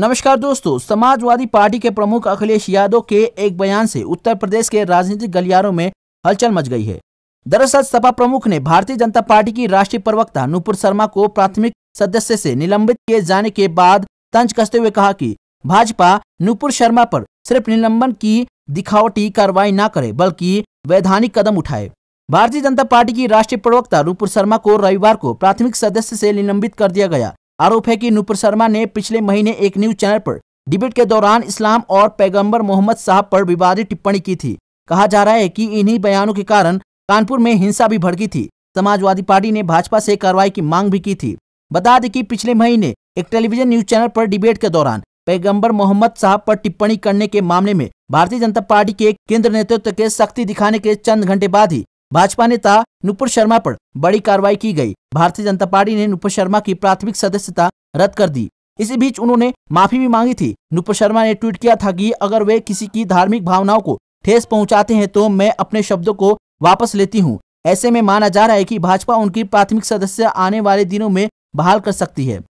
नमस्कार दोस्तों समाजवादी पार्टी के प्रमुख अखिलेश यादव के एक बयान से उत्तर प्रदेश के राजनीतिक गलियारों में हलचल मच गई है दरअसल सपा प्रमुख ने भारतीय जनता पार्टी की राष्ट्रीय प्रवक्ता नूपुर शर्मा को प्राथमिक सदस्य से निलंबित किए जाने के बाद तंज कसते हुए कहा कि भाजपा नूपुर शर्मा पर सिर्फ निलंबन की दिखावटी कार्रवाई न करे बल्कि वैधानिक कदम उठाए भारतीय जनता पार्टी की राष्ट्रीय प्रवक्ता नूपुर शर्मा को रविवार को प्राथमिक सदस्य से निलंबित कर दिया गया आरोप है कि नुपुर शर्मा ने पिछले महीने एक न्यूज चैनल पर डिबेट के दौरान इस्लाम और पैगंबर मोहम्मद साहब पर विवादित टिप्पणी की थी कहा जा रहा है कि इन्हीं बयानों के कारण कानपुर में हिंसा भी भड़की थी समाजवादी पार्टी ने भाजपा से कार्रवाई की मांग भी की थी बता दें कि पिछले महीने एक टेलीविजन न्यूज चैनल पर डिबेट के दौरान पैगंबर मोहम्मद साहब पर टिप्पणी करने के मामले में भारतीय जनता पार्टी के केंद्र नेतृत्व के सख्ती दिखाने के चंद घंटे बाद ही भाजपा नेता नुपुर शर्मा पर बड़ी कार्रवाई की गई भारतीय जनता पार्टी ने नुपुर शर्मा की प्राथमिक सदस्यता रद्द कर दी इसी बीच उन्होंने माफी भी मांगी थी नुपुर शर्मा ने ट्वीट किया था कि अगर वे किसी की धार्मिक भावनाओं को ठेस पहुंचाते हैं तो मैं अपने शब्दों को वापस लेती हूं ऐसे में माना जा रहा है कि भाजपा उनकी प्राथमिक सदस्य आने वाले दिनों में बहाल कर सकती है